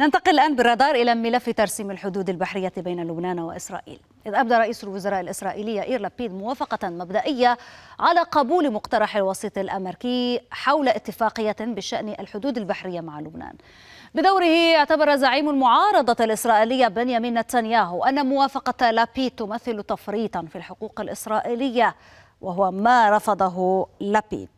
ننتقل الآن بالرادار إلى ملف ترسيم الحدود البحرية بين لبنان وإسرائيل إذ أبدى رئيس الوزراء الإسرائيلي إير لابيد موافقة مبدئية على قبول مقترح الوسيط الأمريكي حول اتفاقية بشأن الحدود البحرية مع لبنان بدوره اعتبر زعيم المعارضة الإسرائيلية بنيامين نتنياهو أن موافقة لابيد تمثل تفريطا في الحقوق الإسرائيلية وهو ما رفضه لابيد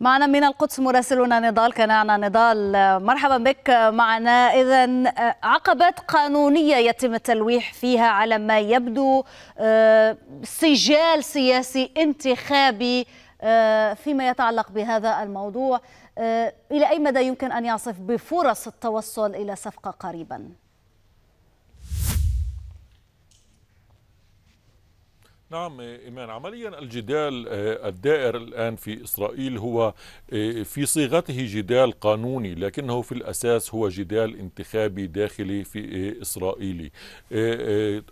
معنا من القدس مراسلنا نضال عنا نضال مرحبا بك معنا اذا آه، عقبات قانونيه يتم التلويح فيها على ما يبدو آه، سجال سياسي انتخابي آه، فيما يتعلق بهذا الموضوع الى اي مدى يمكن ان يعصف بفرص التوصل الى صفقه قريبا؟ نعم إيمان عمليا الجدال آه، الدائر الآن في إسرائيل هو آه، في صيغته جدال قانوني لكنه في الأساس هو جدال انتخابي داخلي في آه، إسرائيلي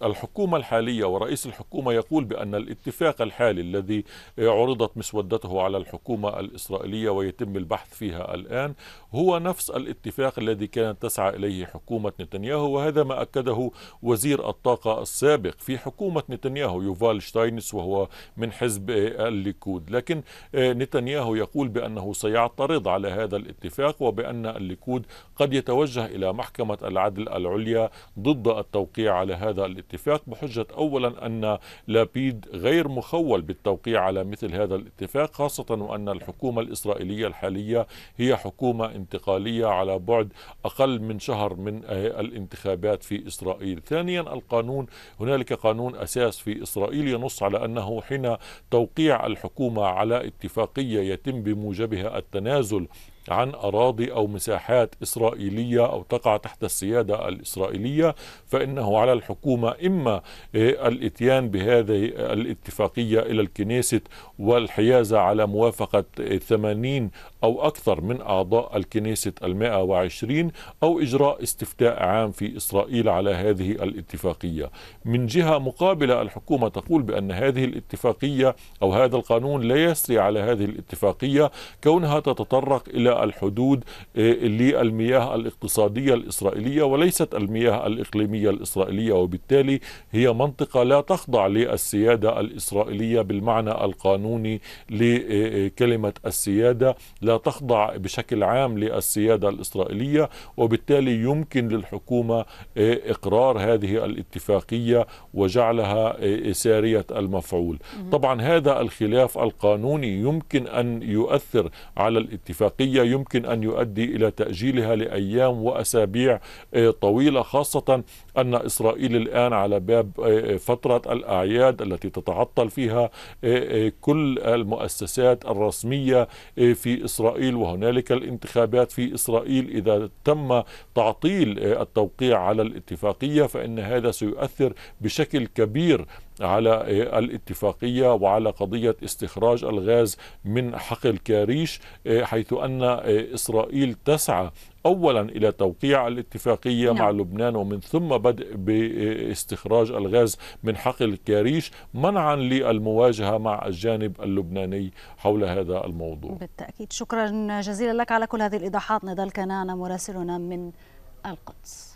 الحكومة الحالية ورئيس الحكومة يقول بأن الاتفاق الحالي الذي عرضت مسودته على الحكومة الإسرائيلية ويتم البحث فيها الآن هو نفس الاتفاق الذي كانت تسعى إليه حكومة نتنياهو وهذا ما أكده وزير الطاقة السابق في حكومة نتنياهو يوفال شتاينس وهو من حزب الليكود لكن آه، نتنياهو يقول بأنه سيعترض على هذا الاتفاق وبأن الليكود قد يتوجه إلى محكمة العدل العليا ضد التوقيع على هذا الاتفاق بحجة أولا أن لابيد غير مخول بالتوقيع على مثل هذا الاتفاق خاصة وأن الحكومة الإسرائيلية الحالية هي حكومة انتقالية على بعد أقل من شهر من آه، الانتخابات في إسرائيل ثانيا القانون هنالك قانون أساس في إسرائيل ينص على أنه حين توقيع الحكومة على اتفاقية يتم بموجبها التنازل عن أراضي أو مساحات إسرائيلية أو تقع تحت السيادة الإسرائيلية فإنه على الحكومة إما آه، الإتيان بهذه الاتفاقية إلى الكنيسة والحيازة على موافقة 80 آه، أو أكثر من أعضاء الكنيسة المائة وعشرين أو إجراء استفتاء عام في إسرائيل على هذه الاتفاقية من جهة مقابلة الحكومة تقول بأن هذه الاتفاقية أو هذا القانون لا يسري على هذه الاتفاقية كونها تتطرق إلى الحدود آه، للمياه الاقتصادية الإسرائيلية وليست المياه الإقليمية الإسرائيلية وبالتالي هي منطقة لا تخضع للسيادة الإسرائيلية بالمعنى القانوني لكلمة آه، آه، السيادة لا تخضع بشكل عام للسيادة الإسرائيلية وبالتالي يمكن للحكومة إقرار هذه الاتفاقية وجعلها سارية المفعول طبعا هذا الخلاف القانوني يمكن أن يؤثر على الاتفاقية يمكن أن يؤدي إلى تأجيلها لأيام وأسابيع آه، طويلة خاصة أن إسرائيل الآن على باب آه، فترة الأعياد التي تتعطل فيها آه، كل المؤسسات الرسمية في إسرائيل وهنالك الانتخابات في إسرائيل إذا تم تعطيل التوقيع على الاتفاقية فإن هذا سيؤثر بشكل كبير على الاتفاقية وعلى قضية استخراج الغاز من حقل كاريش إيه، حيث أن إيه، إسرائيل تسعى اولا الى توقيع الاتفاقيه نعم. مع لبنان ومن ثم بدء باستخراج الغاز من حقل كاريش منعا للمواجهه مع الجانب اللبناني حول هذا الموضوع. بالتاكيد شكرا جزيلا لك على كل هذه الايضاحات نضال كنانا مراسلنا من القدس.